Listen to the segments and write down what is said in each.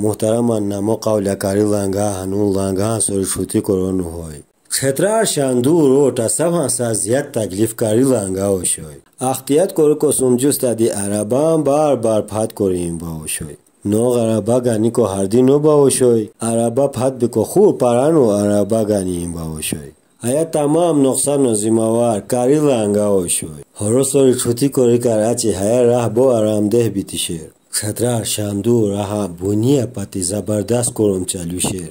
муҳтарама намо қавлякари ланга ҳанун ланга асоришутӣ коронуҳой хетраар шанду ро тасафан сазият таклифкари ланга ошой ахтият кору косумҷу стади арабан бар бар пат кориим ба ошой ноғ араба ганико ҳардино ба ошой араба пат бико хур парану араба ганиим ба ошой ҳая тамам ноқсану зимавар кари ланга ошой ҳоро сори чутӣ кори карачи ҳая раҳ бо арамдеҳ битишер خدرا شاندو رها بونیه پتی زبردست کورم چلوشه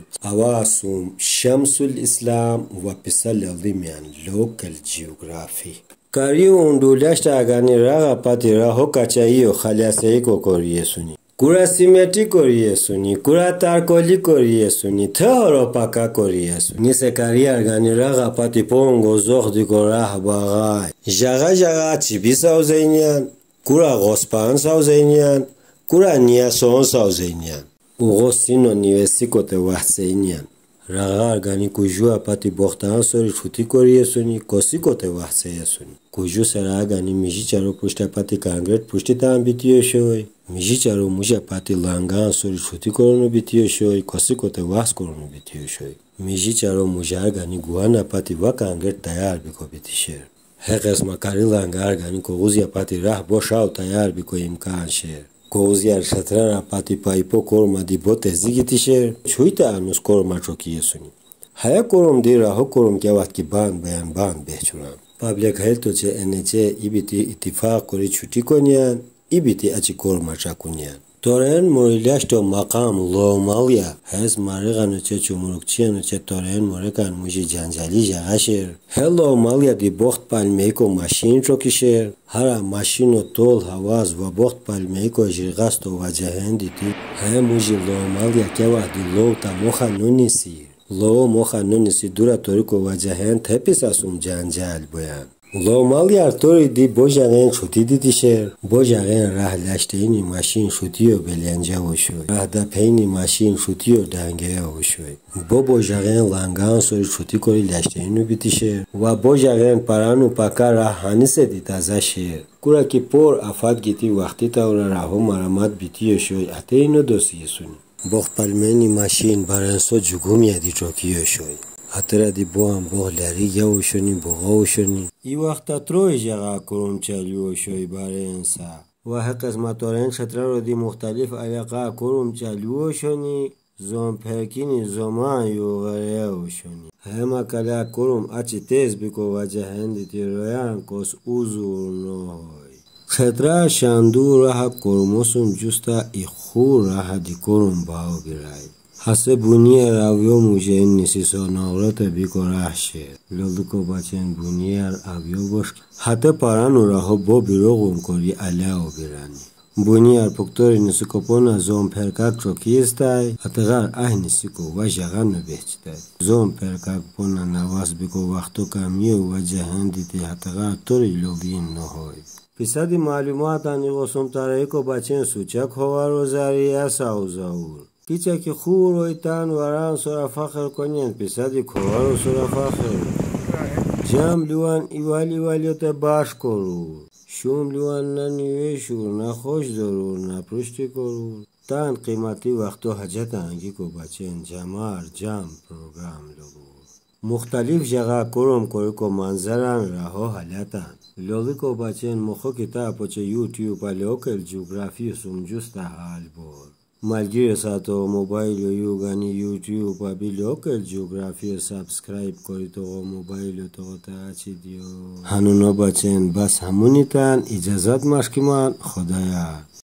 سوم شمس الاسلام و پسل لیمیان لوکل جیوگرافی کاریو اندولشت اگانی رغا پتی راهو کچاییو خلیاسهی کو کوریه سونی گورا سیمتی کوریه سونی کورا ترکولی کوریه سونی تا رو پاکا کوریه سونی کاری ارگانی رغا پتی پونگو زوخ دیگو با باغای جغا جغا چی بی ساوزینیان گورا غسپان ساوزینیان Kurania son sauzeinian. Ugosino nivesikote wahseinian. Ragar gani kujua pati bohtan sori futi koriyesuni kosikote wahseyesuni. Kuju sera gani miji charo pushta pati kangret pushti Miji charo muja langan sori kosikote wahs korunu bitiyo shoy. Miji charo muja gani guana pati wa tayar biko bitişer. Գողզիար շատրարա պատիպայիպո կորմա դիբոտ է զիգիտիշե չույտը անուս կորմա չոքի եսունի։ Հայա կորմ դիրա հո կորմ կյավատքի բան բան բան բեհչուրան։ Պաբլիկ հելտոչե ենեցե իբիտի իտիվաղ կորի չուտիկոնյան, իբիտի աչի կորմա չակունյան։ toren morilashto maqam lomalya hes marigan che chumurukchian che Doreen morekan mushi janjali he hello malya di boxt palmeiko mashin chokisher hara mashino tol hawaz va boxt palmeiko jirgasto va ti. he muji lomalya kewa di lowta moha nunisir Lo moha نونسی dura toriko و جهان تپیس اسوم جنجال گومال مال یارتوری دی بوجا گین چوتی دی دیشه بوجا گین راه لشته این ماشین شوتیو بلنجا و شو راه ده پینی ماشین شوتیو دنگه و شو بو بوجا گین لانگان سوری چوتی کولی لشته اینو بیتیشه و بوجا گین پرانو پاکا را هانیس دی تازا شه کورا کی پور افات گیتی وقتی تا اور راهو مرامت بیتی و شو اتینو دوسی سونی بوخ پلمنی ماشین بارن سو جگومی دی چوتی و hatırra دی یو شونی بو şuni شونی ای وقت تروی troy کروم kurum شوی şoy سا و حق قسمتارین خطره رو دی مختلف علاقه کروم چلیو شنی زوم پرکینی زمان یو غره و شنی همه کلا کروم اچی تیز بکو وجه هندی رویان کس اوزور نوی خطره شندو راه کرموسون جستا ای خور راه دی کروم باو بیرائی حسه بونی رویو موجه نیسیسا ناورت بیکو ره شه لدکو بچن بونی رویو باش حتی پران و راهو با بیرو گمکاری علیه و بیرانی بونی ار پکتوری نیسی کپون از زون پرکک رو آهن اتغار اه نیسی کو و جغن رو بهچتای زون پرکک نواز بیکو وقتو کمیو و جهن دیتی اتغار توری لوگین نهوی پیسادی معلومات آنی غصم کو بچن سوچک هوا رو زریعه ساوزاور پیچھا کی خور وان واران سورا فخر کون پیساد جام لوان نہ خوش ضرور نہ پشتی کرو تان قیماتی وقت و حجانگی کو بچین جمار جام پروگرام لوگ مختلف جگہ قرم قور کو مانزران راہو حل تان لوگو بچین مکھو کتاب یوٹیوب والے اوکے جغرافی سمجوستہ حال بول Malgiye sato mobile југани YouTube abi local geography subscribe kori to тоа to ta achi dio. Hanuno bachen bas hamunitan ijazat mashkiman ходаја.